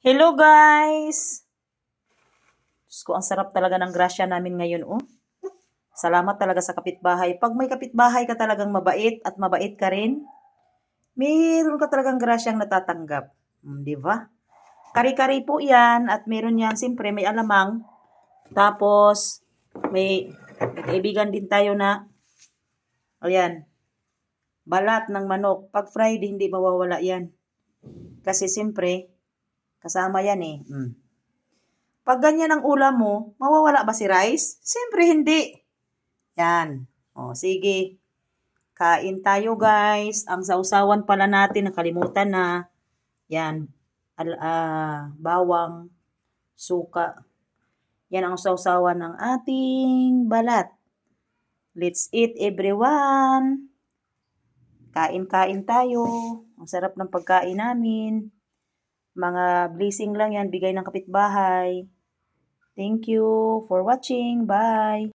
Hello guys! Diyos ko, ang sarap talaga ng grasya namin ngayon, oh. Salamat talaga sa kapitbahay. Pag may kapitbahay ka talagang mabait at mabait ka rin, meron ka talagang grasyang natatanggap. Hmm, di ba? Kari-kari po yan at meron yan, siyempre, may alamang. Tapos, may, may kaibigan din tayo na, ayan, balat ng manok. Pag Friday, hindi mawawala yan. Kasi, siyempre, Kasama yan eh. Mm. Pag ganyan ang ulam mo, mawawala ba si rice? Siyempre hindi. Yan. O, sige. Kain tayo guys. Ang sausawan pala natin, nakalimutan na. Yan. Al uh, bawang, suka. Yan ang sausawan ng ating balat. Let's eat everyone. Kain-kain tayo. Ang sarap ng pagkain namin. Mga blessing lang yan, bigay ng kapitbahay. Thank you for watching. Bye!